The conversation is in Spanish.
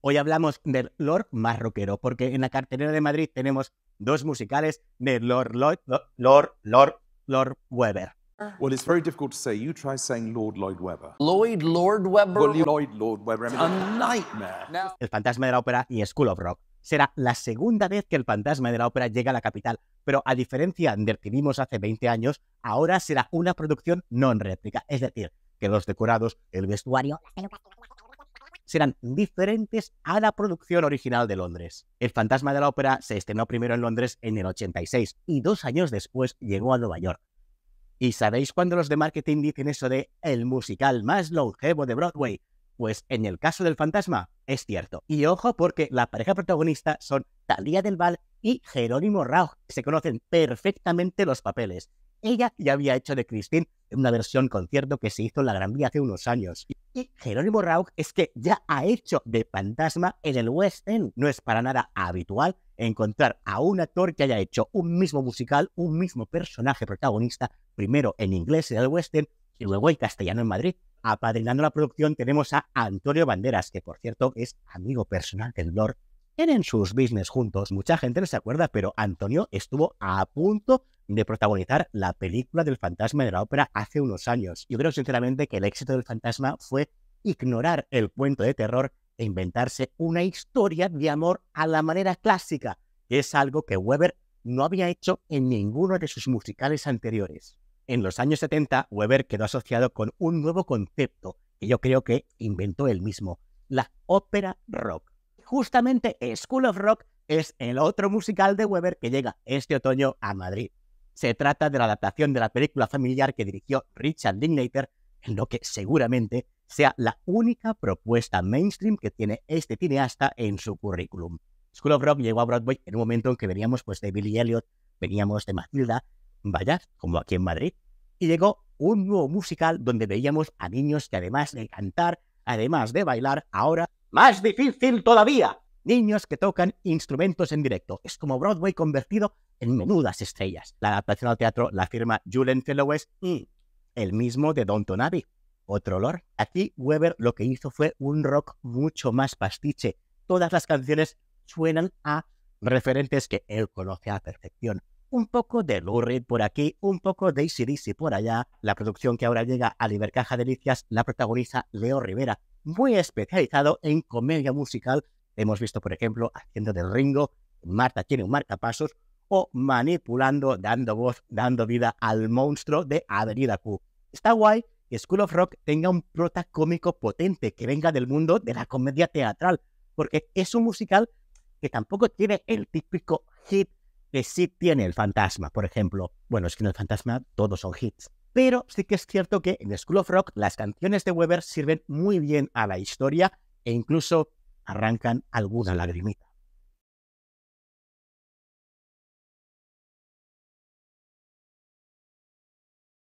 Hoy hablamos del Lord más rockero, porque en la cartelera de Madrid tenemos dos musicales de Lord, Lloyd, Lord, Lord, Lord Webber. Ah. Well, it's very difficult to say. You try saying Lord Lloyd Webber. Lloyd Lord Webber. Lloyd Lord Webber. A nightmare. El fantasma de la ópera y School of Rock. Será la segunda vez que el fantasma de la ópera llega a la capital, pero a diferencia del que vimos hace 20 años, ahora será una producción non réplica, es decir, que los decorados, el vestuario, serán diferentes a la producción original de Londres. El Fantasma de la Ópera se estrenó primero en Londres en el 86 y dos años después llegó a Nueva York. ¿Y sabéis cuándo los de marketing dicen eso de el musical más longevo de Broadway? Pues en el caso del fantasma, es cierto. Y ojo porque la pareja protagonista son Talía del Val y Jerónimo Rauch. Se conocen perfectamente los papeles. Ella ya había hecho de Christine una versión concierto que se hizo en la Gran Vía hace unos años. Y Jerónimo Rauch es que ya ha hecho de fantasma en el West End. No es para nada habitual encontrar a un actor que haya hecho un mismo musical, un mismo personaje protagonista, primero en inglés en el West End y luego en castellano en Madrid. Apadrinando la producción tenemos a Antonio Banderas, que por cierto es amigo personal del Lord en sus business juntos. Mucha gente no se acuerda, pero Antonio estuvo a punto de protagonizar la película del fantasma de la ópera hace unos años. Yo creo sinceramente que el éxito del fantasma fue ignorar el cuento de terror e inventarse una historia de amor a la manera clásica, que es algo que Weber no había hecho en ninguno de sus musicales anteriores. En los años 70, Weber quedó asociado con un nuevo concepto que yo creo que inventó él mismo, la ópera rock justamente School of Rock es el otro musical de Weber que llega este otoño a Madrid. Se trata de la adaptación de la película familiar que dirigió Richard Linklater, en lo que seguramente sea la única propuesta mainstream que tiene este cineasta en su currículum. School of Rock llegó a Broadway en un momento en que veníamos pues, de Billy Elliot, veníamos de Matilda, vaya, como aquí en Madrid, y llegó un nuevo musical donde veíamos a niños que además de cantar, además de bailar, ahora más difícil todavía. Niños que tocan instrumentos en directo. Es como Broadway convertido en menudas estrellas. La adaptación al teatro la firma Julian Fellowes y el mismo de Don Abbey. Otro olor. Aquí Weber lo que hizo fue un rock mucho más pastiche. Todas las canciones suenan a referentes que él conoce a perfección. Un poco de Lurid por aquí, un poco de Easy por allá. La producción que ahora llega a Libercaja Delicias la protagoniza Leo Rivera, muy especializado en comedia musical. Hemos visto, por ejemplo, haciendo del Ringo, Marta tiene un marcapasos, o manipulando, dando voz, dando vida al monstruo de Avenida Q. Está guay que School of Rock tenga un prota cómico potente que venga del mundo de la comedia teatral, porque es un musical que tampoco tiene el típico hit que sí tiene el fantasma, por ejemplo. Bueno, es que en el fantasma todos son hits. Pero sí que es cierto que en School of Rock las canciones de Weber sirven muy bien a la historia e incluso arrancan alguna lagrimita.